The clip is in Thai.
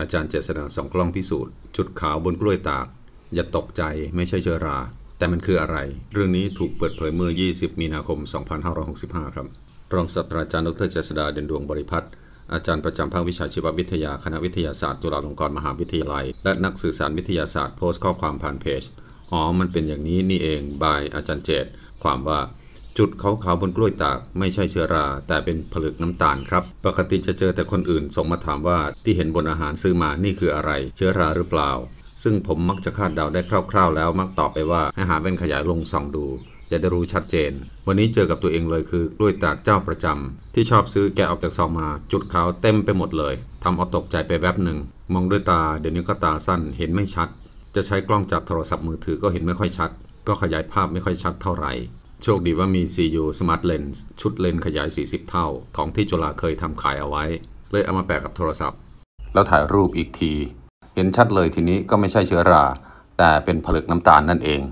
อาจารย์เจษดาสองกล้องพิสูจน์จุดขาวบนกล้วยตาก อย่าตกใจ ไม่ใช่เชื้อรา แต่มันคืออะไร เรื่องนี้ถูกเปิดเผยเมื่อ 20 มีนาคม2565 ครับ รองศาสตราจารย์ดรเจษดาเด่นดวงบริพัตร อาจารย์ประจำภาควิชาชีววิทยา คณะวิทยาศาสตร์ จุฬาลงกรณ์มหาวิทยาลัย และนักสื่อสารวิทยาศาสตร์โพสต์ข้อความผ่านเพจ อ๋อมันเป็นอย่างนี้นี่เอง บายอาจารย์เจษความว่าจุดขาวๆบนกล้วยตากไม่ใช่เชื้อรา แต่เป็นผลึกน้ำตาลครับ ปกติจะเจอแต่คนอื่นส่งมาถามว่าที่เห็นบนอาหารซื้อมานี่คืออะไร เชื้อราหรือเปล่า ซึ่งผมมักจะคาดเดาได้คร่าวๆแล้ว มักตอบไปว่า ให้หาเป็นขยายลงส่องดู จะได้รู้ชัดเจน วันนี้เจอกับตัวเองเลยคือกล้วยตากเจ้าประจำ ที่ชอบซื้อแกะออกจากซองมา จุดขาวเต็มไปหมดเลยทำเอาตกใจไปแวบบหนึ่งมองด้วยตาเดี๋ยวนี้ก็ตาสั้นเห็นไม่ชัด จะใช้กล้องจากโทรศัพท์มือถือก็เห็นไม่ค่อยชัด ก็ขยายภาพไม่ค่อยชัดเท่าไหร่โชคดีว่ามี CU Smart Lens ชุดเลนขยาย 40 เท่า ของที่จุฬาเคยทำขายเอาไว้ เลยเอามาแปะกับโทรศัพท์ แล้วถ่ายรูปอีกที เห็นชัดเลยทีนี้ก็ไม่ใช่เชื้อราแต่เป็นผลึกน้ำตาลนั่นเอง